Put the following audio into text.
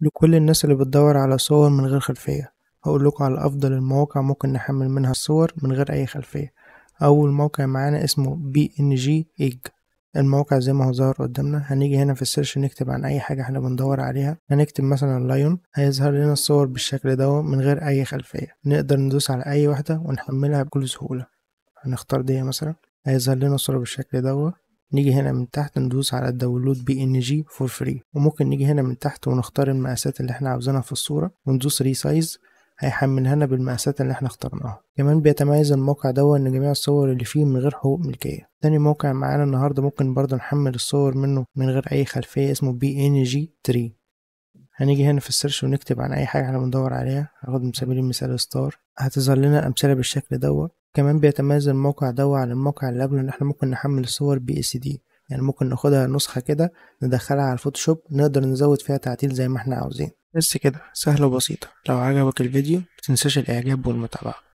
لكل الناس اللي بتدور على صور من غير خلفية هقول لكم على أفضل المواقع ممكن نحمل منها الصور من غير أي خلفية أول موقع معانا اسمه بي إن جي إيج الموقع زي ما هو ظاهر قدامنا هنيجي هنا في السيرش نكتب عن أي حاجة احنا بندور عليها هنكتب مثلا لايون هيظهر لنا الصور بالشكل ده من غير أي خلفية نقدر ندوس على أي واحدة ونحملها بكل سهولة هنختار دي مثلا هيظهر لنا الصورة بالشكل ده نيجي هنا من تحت ندوس على داونلود بي ان جي فور فري وممكن نيجي هنا من تحت ونختار المقاسات اللي احنا عاوزينها في الصورة وندوس ريسايز هيحملها لنا بالمقاسات اللي احنا اخترناها كمان بيتميز الموقع دوت ان جميع الصور اللي فيه من غير حقوق ملكيه تاني موقع معانا النهارده ممكن برضه نحمل الصور منه من غير اي خلفيه اسمه بي ان جي 3 هنيجي هنا في السيرش ونكتب عن اي حاجه احنا بندور عليها هاخد من سبيل المثال ستار هتظهر لنا امثله بالشكل دوت كمان بيتميز الموقع ده عن الموقع اللي قبله ان احنا ممكن نحمل الصور بي اس دي يعني ممكن ناخدها نسخة كده ندخلها على الفوتوشوب نقدر نزود فيها تعديل زي ما احنا عاوزين بس كده سهلة وبسيطة لو عجبك الفيديو متنساش الاعجاب والمتابعة